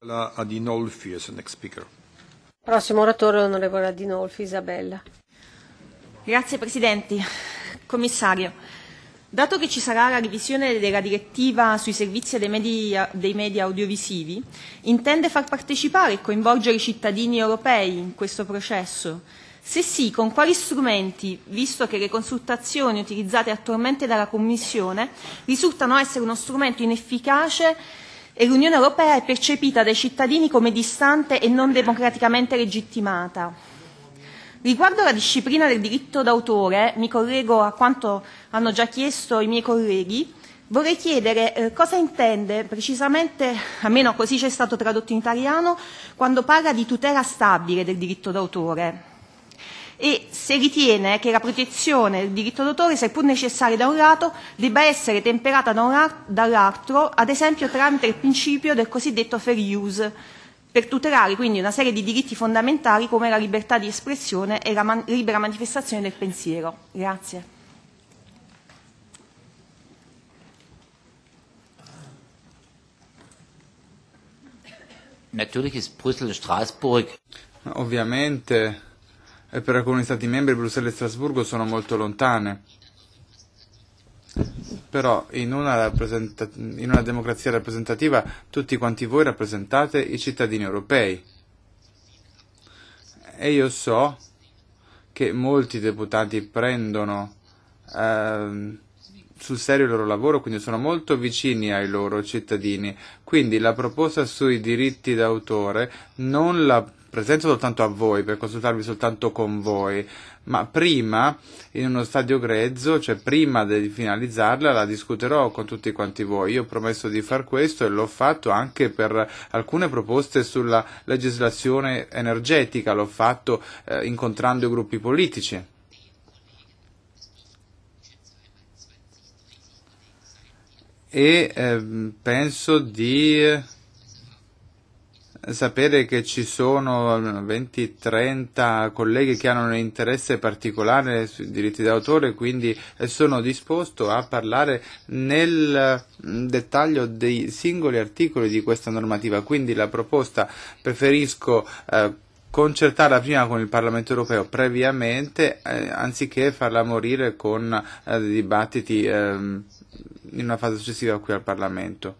La Adinolfi as next speaker. Prossimo oratore l'onorevole Adinolfi Isabella. Grazie Presidente. Commissario, dato che ci sarà la revisione della direttiva sui servizi dei media, dei media audiovisivi, intende far partecipare e coinvolgere i cittadini europei in questo processo? Se sì, con quali strumenti, visto che le consultazioni utilizzate attualmente dalla Commissione risultano essere uno strumento inefficace e l'Unione Europea è percepita dai cittadini come distante e non democraticamente legittimata. Riguardo alla disciplina del diritto d'autore, mi collego a quanto hanno già chiesto i miei colleghi, vorrei chiedere eh, cosa intende precisamente, almeno così c'è stato tradotto in italiano, quando parla di tutela stabile del diritto d'autore e se ritiene che la protezione del diritto d'autore, seppur necessaria da un lato, debba essere temperata dall'altro, ad esempio tramite il principio del cosiddetto fair use, per tutelare quindi una serie di diritti fondamentali come la libertà di espressione e la man libera manifestazione del pensiero. Grazie. Ovviamente e per alcuni Stati membri Bruxelles e Strasburgo sono molto lontane. Però in una, in una democrazia rappresentativa tutti quanti voi rappresentate i cittadini europei. E io so che molti deputati prendono eh, sul serio il loro lavoro, quindi sono molto vicini ai loro cittadini. Quindi la proposta sui diritti d'autore non la presento soltanto a voi, per consultarvi soltanto con voi, ma prima, in uno stadio grezzo, cioè prima di finalizzarla, la discuterò con tutti quanti voi. Io ho promesso di far questo e l'ho fatto anche per alcune proposte sulla legislazione energetica, l'ho fatto eh, incontrando i gruppi politici. e eh, penso di eh, sapere che ci sono 20-30 colleghi che hanno un interesse particolare sui diritti d'autore, quindi eh, sono disposto a parlare nel mm, dettaglio dei singoli articoli di questa normativa, quindi la proposta preferisco eh, concertarla prima con il Parlamento europeo previamente eh, anziché farla morire con eh, dibattiti ehm, in una fase successiva qui al Parlamento.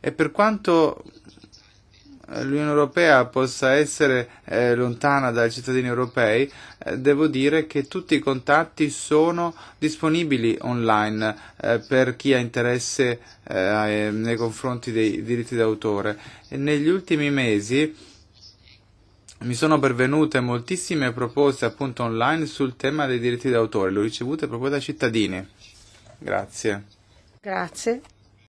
E per quanto eh, l'Unione Europea possa essere eh, lontana dai cittadini europei, eh, devo dire che tutti i contatti sono disponibili online eh, per chi ha interesse eh, nei confronti dei diritti d'autore. negli ultimi mesi mi sono pervenute moltissime proposte appunto online sul tema dei diritti d'autore, le ho ricevute proprio da cittadini. Grazie. Grazie.